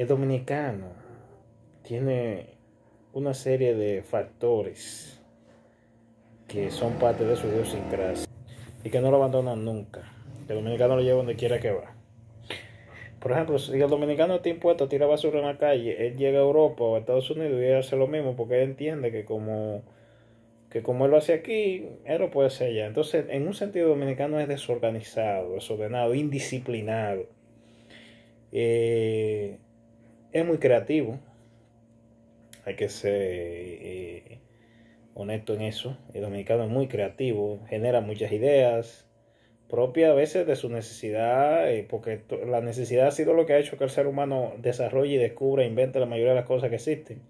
El dominicano, tiene una serie de factores que son parte de su idiosincrasia y que no lo abandonan nunca. El dominicano lo lleva donde quiera que va. Por ejemplo, si el dominicano está impuesto a tirar basura en la calle, él llega a Europa o a Estados Unidos y él hace lo mismo porque él entiende que como, que como él lo hace aquí, él lo puede hacer allá. Entonces, en un sentido, el dominicano es desorganizado, desordenado, indisciplinado. Eh, es muy creativo. Hay que ser eh, honesto en eso. El dominicano es muy creativo, genera muchas ideas propia a veces de su necesidad, eh, porque la necesidad ha sido lo que ha hecho que el ser humano desarrolle y descubra e invente la mayoría de las cosas que existen.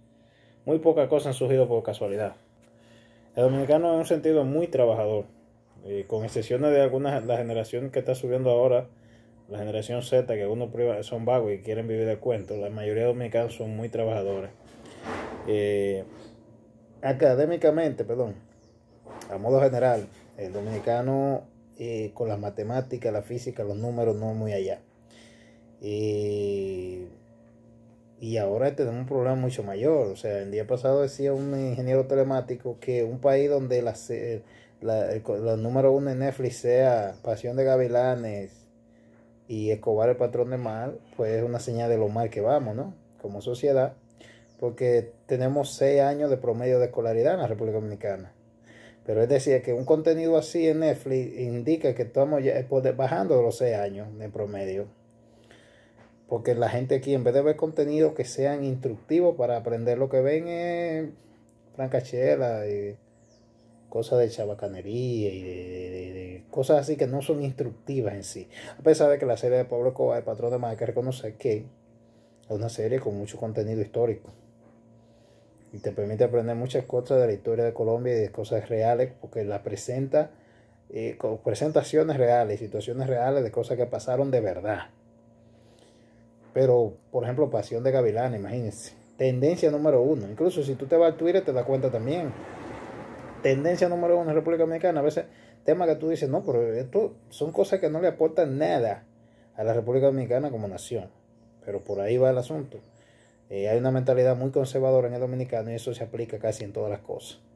Muy pocas cosas han surgido por casualidad. El dominicano en un sentido muy trabajador, eh, con excepciones de algunas las generaciones que está subiendo ahora, la generación Z, que algunos son vagos y quieren vivir de cuento, la mayoría de dominicanos son muy trabajadores. Eh, académicamente, perdón, a modo general, el dominicano eh, con las matemáticas, la física, los números no es muy allá. y ahora tenemos un problema mucho mayor. O sea, el día pasado decía un ingeniero telemático que un país donde la, la, número uno en Netflix sea Pasión de Gavilanes, y escobar el patrón de mal, pues es una señal de lo mal que vamos, ¿no? Como sociedad, porque tenemos seis años de promedio de escolaridad en la República Dominicana. Pero es decir, que un contenido así en Netflix indica que estamos ya bajando de los seis años de promedio. Porque la gente aquí, en vez de ver contenidos que sean instructivos para aprender, lo que ven es francachela y cosas de chabacanería y cosas así que no son instructivas en sí. A pesar de que la serie de Pablo Escobar, el patrón de más hay que reconocer que es una serie con mucho contenido histórico. Y te permite aprender muchas cosas de la historia de Colombia y de cosas reales, porque la presenta eh, con presentaciones reales, situaciones reales de cosas que pasaron de verdad. Pero, por ejemplo, Pasión de Gavilán, imagínense. Tendencia número uno. Incluso si tú te vas al Twitter te das cuenta también tendencia número uno en República Dominicana. A veces temas que tú dices, no, pero esto son cosas que no le aportan nada a la República Dominicana como nación. Pero por ahí va el asunto. Eh, hay una mentalidad muy conservadora en el dominicano y eso se aplica casi en todas las cosas.